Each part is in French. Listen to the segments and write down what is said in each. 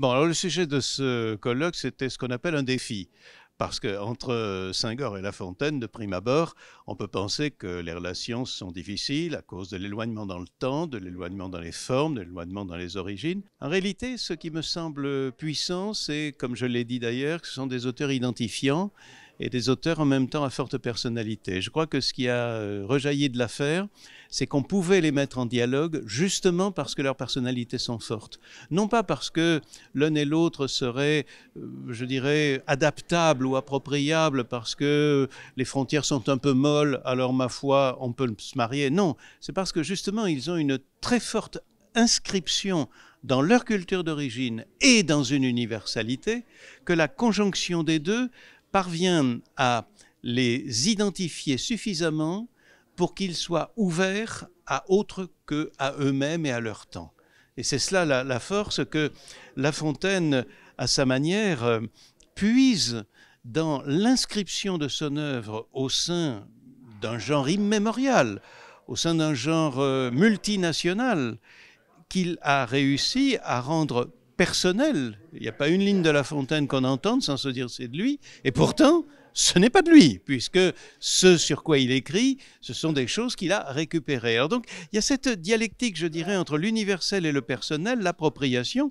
Bon, le sujet de ce colloque, c'était ce qu'on appelle un défi parce qu'entre euh, Senghor et La Fontaine, de prime abord, on peut penser que les relations sont difficiles à cause de l'éloignement dans le temps, de l'éloignement dans les formes, de l'éloignement dans les origines. En réalité, ce qui me semble puissant, c'est, comme je l'ai dit d'ailleurs, que ce sont des auteurs identifiants et des auteurs en même temps à forte personnalité. Je crois que ce qui a euh, rejailli de l'affaire, c'est qu'on pouvait les mettre en dialogue justement parce que leurs personnalités sont fortes. Non pas parce que l'un et l'autre seraient, euh, je dirais, adaptables ou appropriables parce que les frontières sont un peu molles, alors ma foi, on peut se marier. Non, c'est parce que justement, ils ont une très forte inscription dans leur culture d'origine et dans une universalité que la conjonction des deux parvient à les identifier suffisamment pour qu'ils soient ouverts à autre que à eux-mêmes et à leur temps. Et c'est cela la, force que La Fontaine, à sa manière, puise dans l'inscription de son œuvre au sein d'un genre immémorial, au sein d'un genre euh, multinational, qu'il a réussi à rendre personnel. Il n'y a pas une ligne de La Fontaine qu'on entende sans se dire c'est de lui. Et pourtant, ce n'est pas de lui, puisque ce sur quoi il écrit, ce sont des choses qu'il a récupérées. Alors donc, il y a cette dialectique, je dirais, entre l'universel et le personnel, l'appropriation,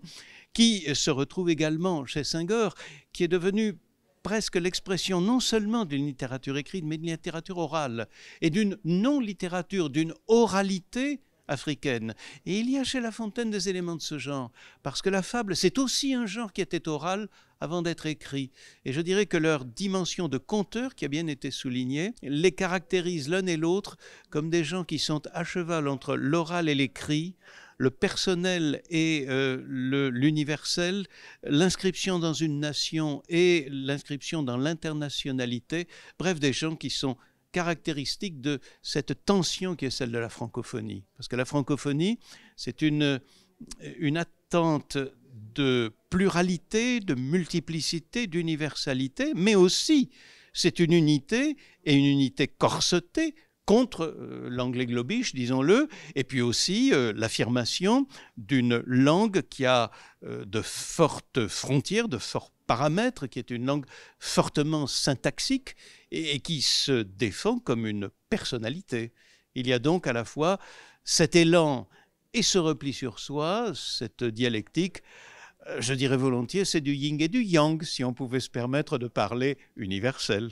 qui se retrouve également chez singer qui est devenu presque l'expression non seulement d'une littérature écrite, mais d'une littérature orale, et d'une non-littérature, d'une oralité africaine. Et il y a chez La Fontaine des éléments de ce genre, parce que la fable, c'est aussi un genre qui était oral avant d'être écrits. Et je dirais que leur dimension de conteur, qui a bien été soulignée, les caractérise l'un et l'autre comme des gens qui sont à cheval entre l'oral et l'écrit, le personnel et euh, l'universel, l'inscription dans une nation et l'inscription dans l'internationalité, bref, des gens qui sont caractéristiques de cette tension qui est celle de la francophonie. Parce que la francophonie, c'est une, une attente de pluralité, de multiplicité, d'universalité, mais aussi c'est une unité et une unité corsetée contre euh, l'anglais globiche, disons-le, et puis aussi euh, l'affirmation d'une langue qui a euh, de fortes frontières, de forts paramètres, qui est une langue fortement syntaxique et, qui se défend comme une personnalité. Il y a donc à la fois cet élan et ce repli sur soi, cette dialectique je dirais volontiers, c'est du yin et du yang, si on pouvait se permettre de parler universel.